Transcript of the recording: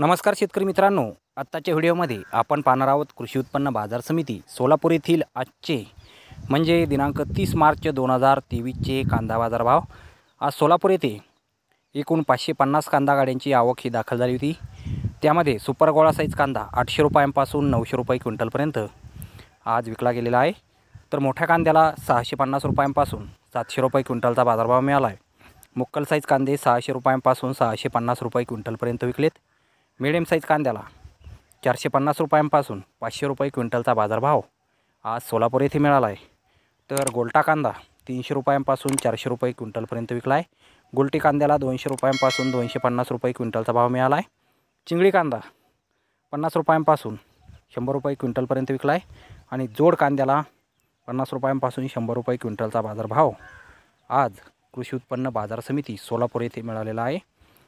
नमस्कार शेतकरी मित्रांनो आत्ताच्या व्हिडिओमध्ये आपण पाहणार आहोत कृषी उत्पन्न बाजार समिती सोलापूर येथील आजचे म्हणजे दिनांक तीस मार्च दोन हजार तेवीसचे कांदा बाजार भाव आज सोलापूर येथे एकूण पाचशे पन्नास कांदा गाड्यांची आवक ही दाखल झाली होती त्यामध्ये सुपर गोळा साईज कांदा आठशे रुपयांपासून नऊशे रुपये क्विंटलपर्यंत आज विकला गेलेला आहे तर मोठ्या कांद्याला सहाशे पन्नास रुपयांपासून सातशे रुपये क्विंटलचा बाजारभाव मिळाला आहे मुक्कल साईज कांदे सहाशे रुपयांपासून सहाशे पन्नास रुपये क्विंटलपर्यंत विकलेत मीडियम साईज कांद्याला चारशे पन्नास रुपयांपासून पाचशे रुपये क्विंटलचा बाजारभाव आज सोलापूर येथे मिळाला आहे तर गोलटा कांदा तीनशे रुपयांपासून चारशे रुपये क्विंटलपर्यंत विकला आहे गुलटी कांद्याला दोनशे रुपयांपासून दोनशे पन्नास रुपये क्विंटलचा भाव मिळाला आहे चिंगळी कांदा पन्नास रुपयांपासून शंभर रुपये क्विंटलपर्यंत विकला आहे आणि जोड कांद्याला पन्नास रुपयांपासून शंभर रुपये क्विंटलचा बाजारभाव आज कृषी उत्पन्न बाजार समिती सोलापूर येथे मिळालेला आहे